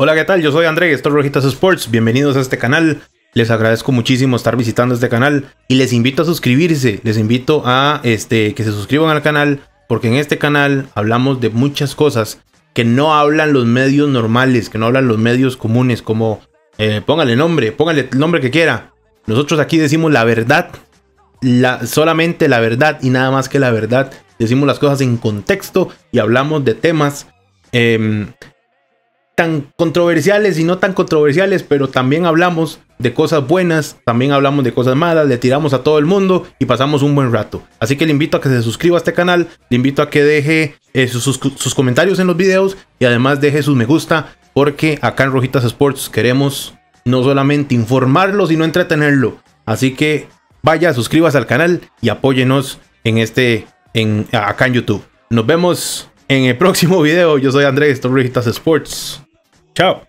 Hola, ¿qué tal? Yo soy André, esto es Rojitas Sports. Bienvenidos a este canal. Les agradezco muchísimo estar visitando este canal y les invito a suscribirse. Les invito a este, que se suscriban al canal porque en este canal hablamos de muchas cosas que no hablan los medios normales, que no hablan los medios comunes, como eh, póngale nombre, póngale el nombre que quiera. Nosotros aquí decimos la verdad, la, solamente la verdad y nada más que la verdad. Decimos las cosas en contexto y hablamos de temas em, tan controversiales y no tan controversiales, pero también hablamos de cosas buenas, también hablamos de cosas malas, le tiramos a todo el mundo y pasamos un buen rato. Así que le invito a que se suscriba a este canal, le invito a que deje eh, sus, comentarios en los videos y además deje sus me gusta, porque acá en Rojitas Sports queremos no solamente informarlo, sino entretenerlo. Así que vaya, suscríbase al canal y apóyenos en este, en, acá en YouTube. Nos vemos en el próximo video. Yo soy Andrés, esto es Rojitas Sports. Ciao.